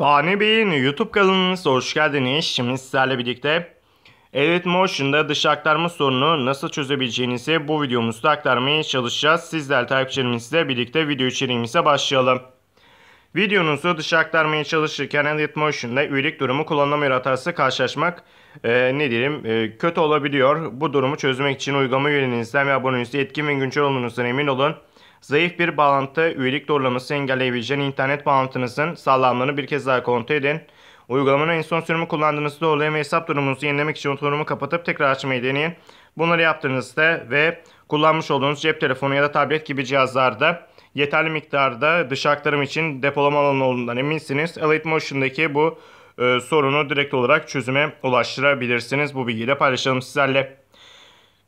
Fani Bey'in YouTube kanalınıza hoş geldiniz. Şimdi sizlerle birlikte Evet Motion'da dış aktarma sorunu nasıl çözebileceğinizi bu videomuzda aktarmaya çalışacağız. Sizler takipçilerimizle birlikte video içeriğimize başlayalım. Videonuzu dış aktarmaya çalışırken Edit Motion'da üyelik durumu kullanılamıyor hatası karşılaşmak e, ne diyelim e, kötü olabiliyor. Bu durumu çözmek için uygulama üyeliğinizden ve abonenizde etkin ve güncel olmanızdan emin olun. Zayıf bir bağlantı üyelik doğrulaması engelleyebileceğin internet bağlantınızın sağlamlığını bir kez daha kontrol edin. Uygulamanın en son sürümü kullandığınızda olayım hesap durumunuzu yenilemek için oturumu kapatıp tekrar açmayı deneyin. Bunları yaptığınızda ve kullanmış olduğunuz cep telefonu ya da tablet gibi cihazlarda yeterli miktarda dış aktarım için depolama alanı olduğundan eminsiniz. Elite Motion'daki bu e, sorunu direkt olarak çözüme ulaştırabilirsiniz. Bu bilgiyi de paylaşalım sizlerle.